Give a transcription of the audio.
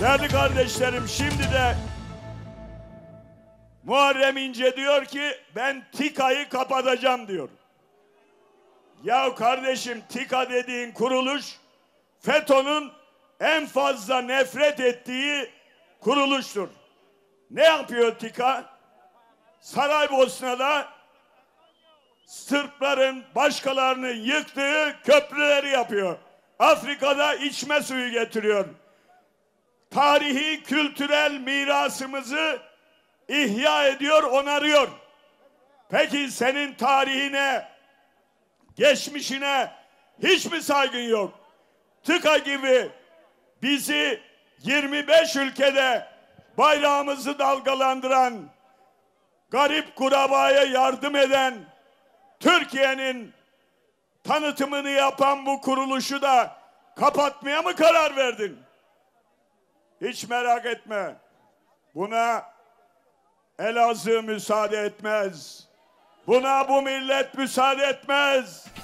Değerli kardeşlerim şimdi de Muharrem İnce diyor ki ben TİKA'yı kapatacağım diyor. Ya kardeşim TİKA dediğin kuruluş FETÖ'nün en fazla nefret ettiği kuruluştur. Ne yapıyor TİKA? Saraybosna'da Sırpların başkalarını yıktığı köprüleri yapıyor. Afrika'da içme suyu getiriyor tarihi kültürel mirasımızı ihya ediyor, onarıyor. Peki senin tarihine, geçmişine hiç mi saygın yok? Tıka gibi bizi 25 ülkede bayrağımızı dalgalandıran, garip kurabaya yardım eden, Türkiye'nin tanıtımını yapan bu kuruluşu da kapatmaya mı karar verdin? Hiç merak etme. Buna Elazığ müsaade etmez. Buna bu millet müsaade etmez.